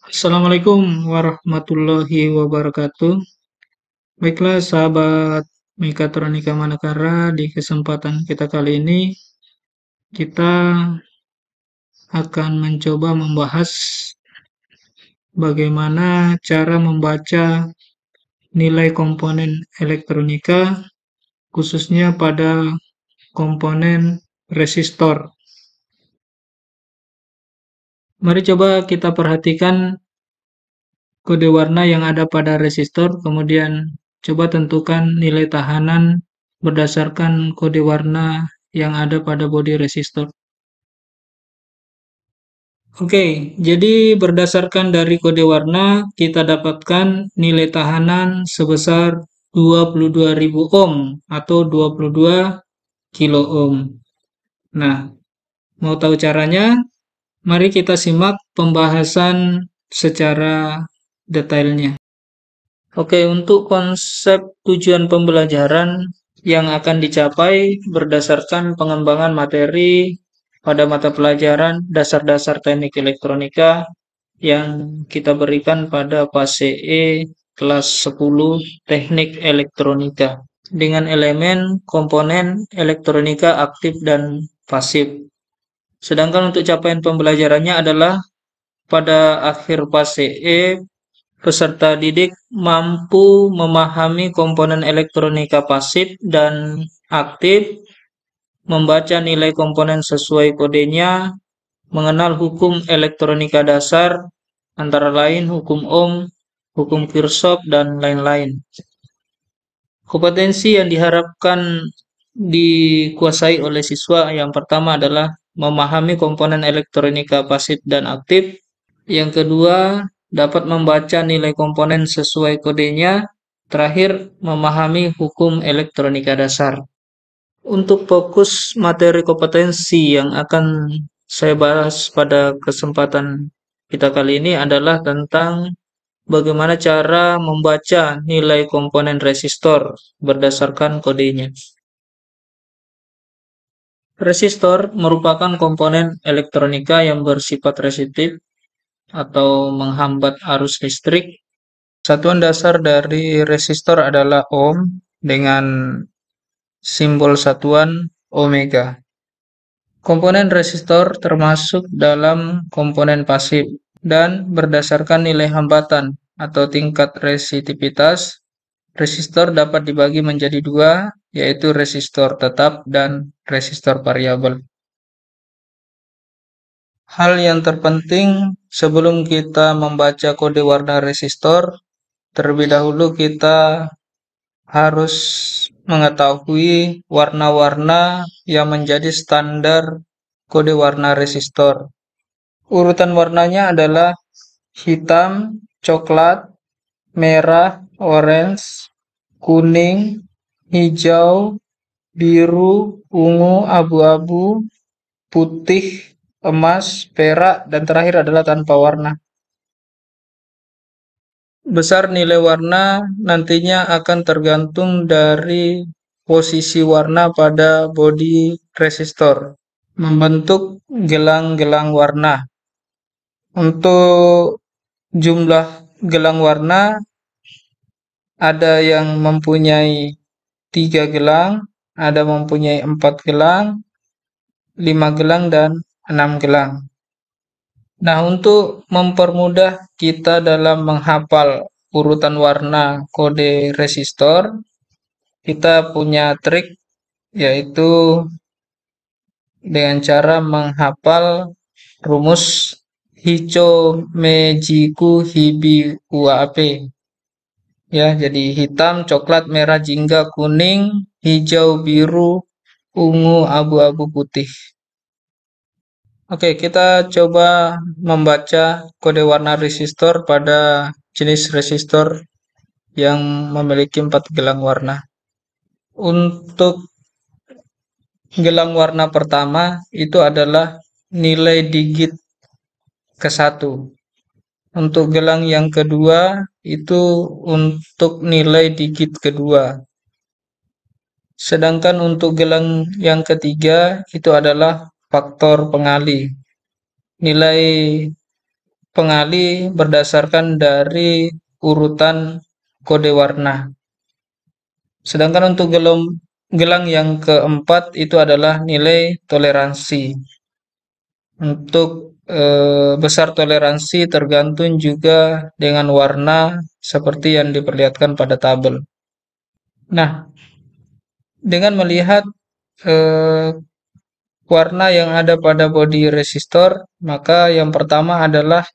Assalamualaikum warahmatullahi wabarakatuh. Baiklah sahabat Mekatronika Manakara, di kesempatan kita kali ini kita akan mencoba membahas bagaimana cara membaca nilai komponen elektronika khususnya pada komponen resistor. Mari coba kita perhatikan kode warna yang ada pada resistor, kemudian coba tentukan nilai tahanan berdasarkan kode warna yang ada pada bodi resistor. Oke, jadi berdasarkan dari kode warna, kita dapatkan nilai tahanan sebesar 22.000 ohm atau 22 kilo ohm. Nah, mau tahu caranya? Mari kita simak pembahasan secara detailnya. Oke, untuk konsep tujuan pembelajaran yang akan dicapai berdasarkan pengembangan materi pada mata pelajaran dasar-dasar teknik elektronika yang kita berikan pada fase E kelas 10 teknik elektronika dengan elemen komponen elektronika aktif dan pasif Sedangkan untuk capaian pembelajarannya adalah pada akhir fase E, peserta didik mampu memahami komponen elektronika pasif dan aktif, membaca nilai komponen sesuai kodenya, mengenal hukum elektronika dasar, antara lain hukum Ohm, hukum Kirchhoff, dan lain-lain. Kompetensi yang diharapkan dikuasai oleh siswa yang pertama adalah memahami komponen elektronika pasif dan aktif. Yang kedua, dapat membaca nilai komponen sesuai kodenya. Terakhir, memahami hukum elektronika dasar. Untuk fokus materi kompetensi yang akan saya bahas pada kesempatan kita kali ini adalah tentang bagaimana cara membaca nilai komponen resistor berdasarkan kodenya. Resistor merupakan komponen elektronika yang bersifat resistif atau menghambat arus listrik. Satuan dasar dari resistor adalah ohm dengan simbol satuan omega. Komponen resistor termasuk dalam komponen pasif dan berdasarkan nilai hambatan atau tingkat resistivitas Resistor dapat dibagi menjadi dua, yaitu resistor tetap dan resistor variabel. Hal yang terpenting sebelum kita membaca kode warna resistor, terlebih dahulu kita harus mengetahui warna-warna yang menjadi standar kode warna resistor. Urutan warnanya adalah hitam, coklat, merah, orange, kuning, hijau, biru, ungu, abu-abu, putih, emas, perak, dan terakhir adalah tanpa warna. Besar nilai warna nantinya akan tergantung dari posisi warna pada body resistor, membentuk gelang-gelang warna. Untuk jumlah gelang warna ada yang mempunyai tiga gelang, ada mempunyai empat gelang, lima gelang, dan enam gelang. Nah, untuk mempermudah kita dalam menghafal urutan warna kode resistor, kita punya trik yaitu dengan cara menghafal rumus Hicho Mejiku Hibi UAP ya jadi hitam coklat merah jingga kuning hijau biru ungu abu-abu putih Oke kita coba membaca kode warna resistor pada jenis resistor yang memiliki empat gelang warna untuk gelang warna pertama itu adalah nilai digit ke satu untuk gelang yang kedua itu untuk nilai digit kedua. Sedangkan untuk gelang yang ketiga itu adalah faktor pengali. Nilai pengali berdasarkan dari urutan kode warna. Sedangkan untuk gelang, gelang yang keempat itu adalah nilai toleransi. Untuk e, besar toleransi tergantung juga dengan warna seperti yang diperlihatkan pada tabel. Nah, dengan melihat e, warna yang ada pada body resistor, maka yang pertama adalah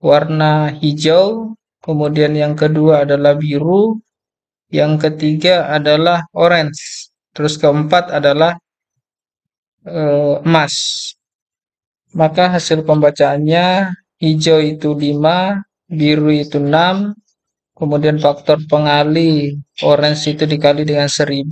warna hijau, kemudian yang kedua adalah biru, yang ketiga adalah orange, terus keempat adalah eh, emas maka hasil pembacaannya hijau itu 5, biru itu 6, kemudian faktor pengali orange itu dikali dengan 1000,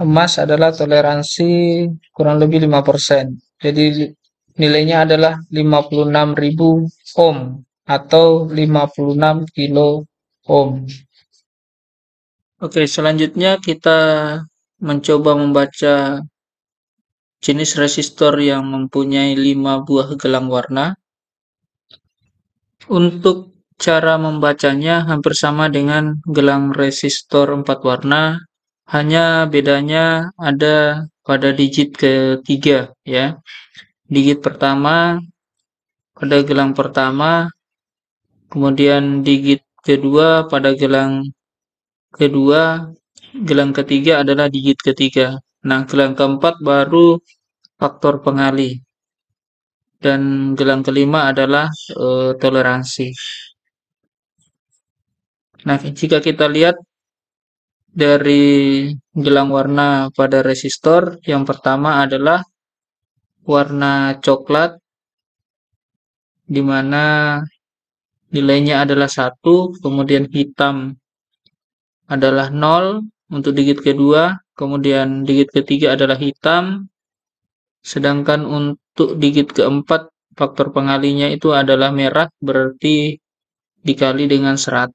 emas adalah toleransi kurang lebih 5%. Jadi nilainya adalah 56.000 ohm atau 56 kilo ohm. Oke, selanjutnya kita mencoba membaca jenis resistor yang mempunyai 5 buah gelang warna. Untuk cara membacanya hampir sama dengan gelang resistor 4 warna, hanya bedanya ada pada digit ketiga ya. Digit pertama pada gelang pertama, kemudian digit kedua pada gelang kedua, gelang ketiga adalah digit ketiga. Nah, gelang keempat baru faktor pengali. Dan gelang kelima adalah e, toleransi. Nah, jika kita lihat dari gelang warna pada resistor, yang pertama adalah warna coklat, di mana nilainya adalah satu, kemudian hitam adalah 0 untuk digit kedua, kemudian digit ketiga adalah hitam, sedangkan untuk digit keempat faktor pengalinya itu adalah merah, berarti dikali dengan 100,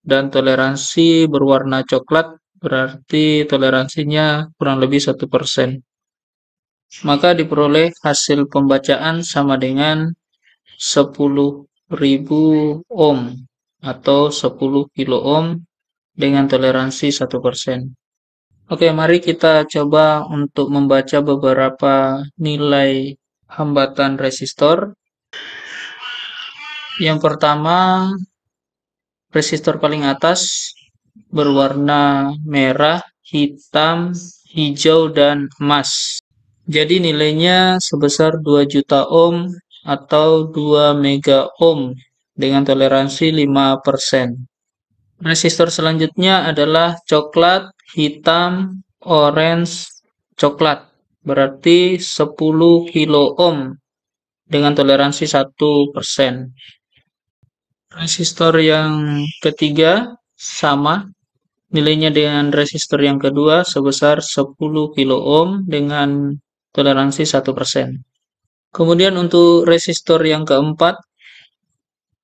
dan toleransi berwarna coklat, berarti toleransinya kurang lebih 1%. Maka diperoleh hasil pembacaan sama dengan 10.000 ohm atau 10 kilo ohm dengan toleransi 1%. Oke, mari kita coba untuk membaca beberapa nilai hambatan resistor. Yang pertama, resistor paling atas berwarna merah, hitam, hijau, dan emas. Jadi nilainya sebesar 2 juta ohm atau 2 mega ohm dengan toleransi 5%. persen resistor nah, selanjutnya adalah coklat, hitam, orange, coklat. Berarti 10 kilo ohm dengan toleransi 1%. Resistor nah, yang ketiga sama nilainya dengan resistor yang kedua sebesar 10 kilo ohm dengan toleransi 1%. Kemudian untuk resistor yang keempat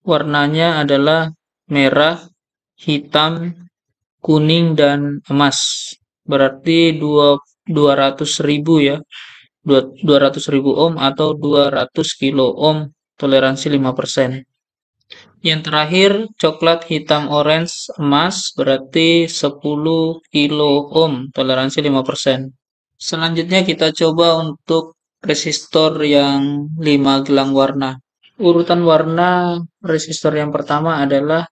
warnanya adalah merah, hitam, kuning, dan emas. Berarti 200 ribu ya. 200 ribu ohm atau 200 kilo ohm toleransi 5%. Yang terakhir, coklat, hitam, orange, emas berarti 10 kilo ohm toleransi 5%. Selanjutnya kita coba untuk resistor yang 5 gelang warna. Urutan warna resistor yang pertama adalah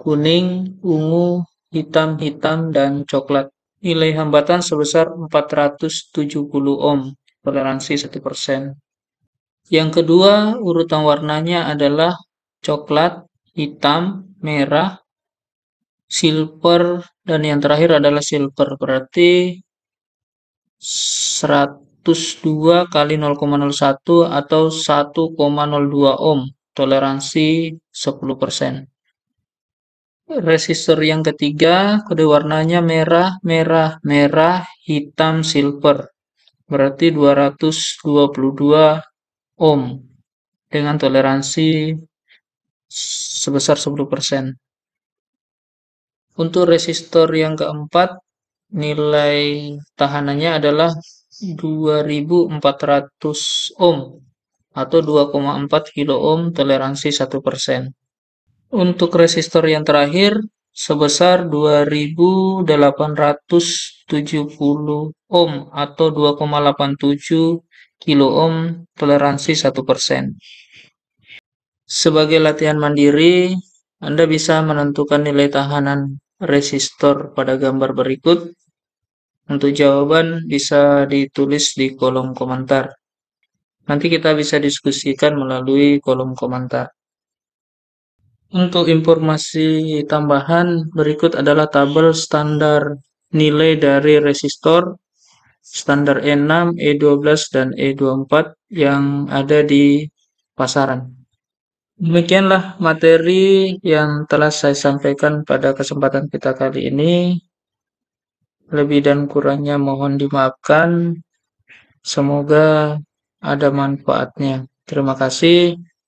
kuning, ungu, hitam-hitam, dan coklat. Nilai hambatan sebesar 470 ohm, toleransi 1%. Yang kedua, urutan warnanya adalah coklat, hitam, merah, silver, dan yang terakhir adalah silver. Berarti 102 kali 0,01 atau 1,02 ohm, toleransi 10%. Resistor yang ketiga, kode warnanya merah, merah, merah, hitam, silver. Berarti 222 ohm dengan toleransi sebesar 10%. Untuk resistor yang keempat, nilai tahanannya adalah 2400 ohm atau 2,4 kilo ohm toleransi 1%. Untuk resistor yang terakhir sebesar 2870 ohm atau 2,87 kilo ohm toleransi 1%. Sebagai latihan mandiri, Anda bisa menentukan nilai tahanan resistor pada gambar berikut. Untuk jawaban bisa ditulis di kolom komentar. Nanti kita bisa diskusikan melalui kolom komentar. Untuk informasi tambahan, berikut adalah tabel standar nilai dari resistor standar E6, E12, e dan E24 yang ada di pasaran. Demikianlah materi yang telah saya sampaikan pada kesempatan kita kali ini. Lebih dan kurangnya mohon dimaafkan. Semoga ada manfaatnya. Terima kasih.